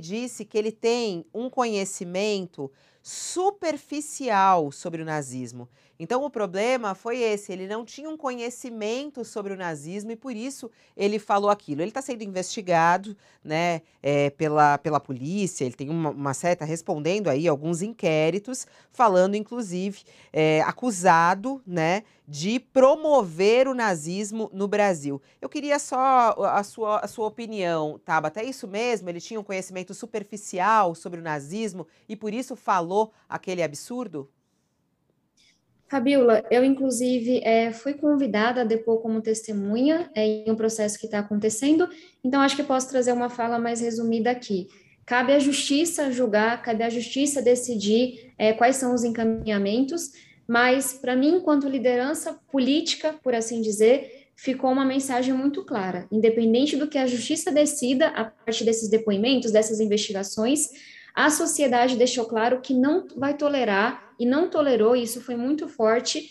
disse que ele tem um conhecimento superficial sobre o nazismo. Então o problema foi esse, ele não tinha um conhecimento sobre o nazismo e por isso ele falou aquilo. Ele está sendo investigado né, é, pela, pela polícia, ele tem uma, uma certa respondendo aí alguns inquéritos, falando inclusive, é, acusado né, de promover o nazismo no Brasil. Eu queria só a sua, a sua opinião, Tabata, é isso mesmo? Ele tinha um conhecimento superficial sobre o nazismo e por isso falou falou aquele absurdo? Fabiola, eu inclusive é, fui convidada a depor como testemunha é, em um processo que está acontecendo, então acho que posso trazer uma fala mais resumida aqui. Cabe à justiça julgar, cabe à justiça decidir é, quais são os encaminhamentos, mas para mim, enquanto liderança política, por assim dizer, ficou uma mensagem muito clara. Independente do que a justiça decida a partir desses depoimentos, dessas investigações, a sociedade deixou claro que não vai tolerar e não tolerou, e isso foi muito forte,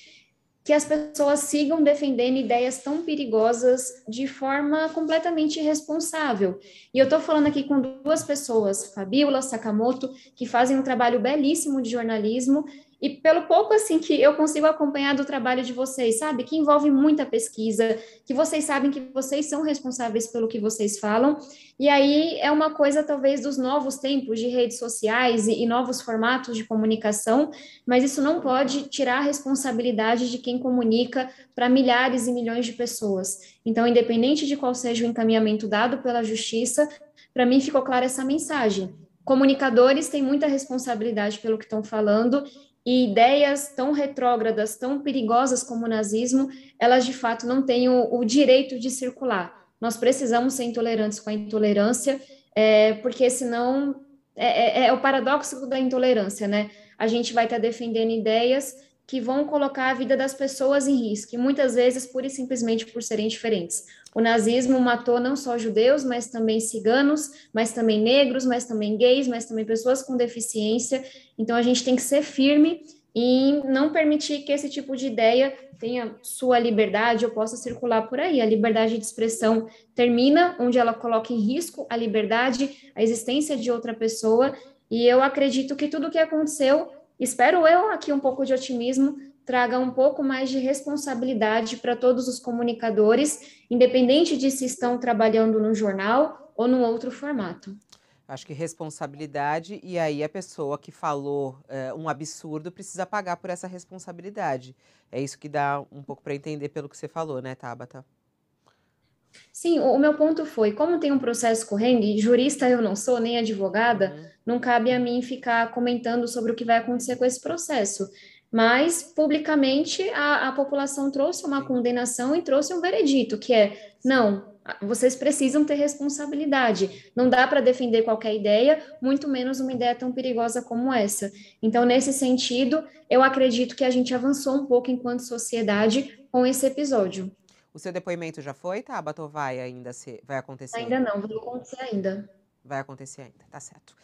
que as pessoas sigam defendendo ideias tão perigosas de forma completamente irresponsável. E eu estou falando aqui com duas pessoas, Fabiola Sakamoto, que fazem um trabalho belíssimo de jornalismo e pelo pouco assim que eu consigo acompanhar do trabalho de vocês, sabe, que envolve muita pesquisa, que vocês sabem que vocês são responsáveis pelo que vocês falam. E aí é uma coisa talvez dos novos tempos de redes sociais e, e novos formatos de comunicação, mas isso não pode tirar a responsabilidade de quem quem comunica para milhares e milhões de pessoas. Então, independente de qual seja o encaminhamento dado pela justiça, para mim ficou clara essa mensagem. Comunicadores têm muita responsabilidade pelo que estão falando e ideias tão retrógradas, tão perigosas como o nazismo, elas de fato não têm o, o direito de circular. Nós precisamos ser intolerantes com a intolerância, é, porque senão é, é, é, o paradoxo da intolerância, né? A gente vai estar tá defendendo ideias que vão colocar a vida das pessoas em risco, e muitas vezes pura e simplesmente por serem diferentes. O nazismo matou não só judeus, mas também ciganos, mas também negros, mas também gays, mas também pessoas com deficiência. Então a gente tem que ser firme e não permitir que esse tipo de ideia tenha sua liberdade ou possa circular por aí. A liberdade de expressão termina onde ela coloca em risco a liberdade, a existência de outra pessoa, e eu acredito que tudo o que aconteceu espero eu aqui um pouco de otimismo, traga um pouco mais de responsabilidade para todos os comunicadores, independente de se estão trabalhando no jornal ou num outro formato. Acho que responsabilidade, e aí a pessoa que falou é, um absurdo precisa pagar por essa responsabilidade. É isso que dá um pouco para entender pelo que você falou, né, Tabata? Sim, o meu ponto foi, como tem um processo correndo, e jurista eu não sou, nem advogada, uhum não cabe a mim ficar comentando sobre o que vai acontecer com esse processo. Mas, publicamente, a, a população trouxe uma condenação e trouxe um veredito, que é: não, vocês precisam ter responsabilidade. Não dá para defender qualquer ideia, muito menos uma ideia tão perigosa como essa. Então, nesse sentido, eu acredito que a gente avançou um pouco enquanto sociedade com esse episódio. O seu depoimento já foi, Tabata, tá? ou vai ainda se vai acontecer? Ainda não, vai acontecer ainda. Vai acontecer ainda, tá certo.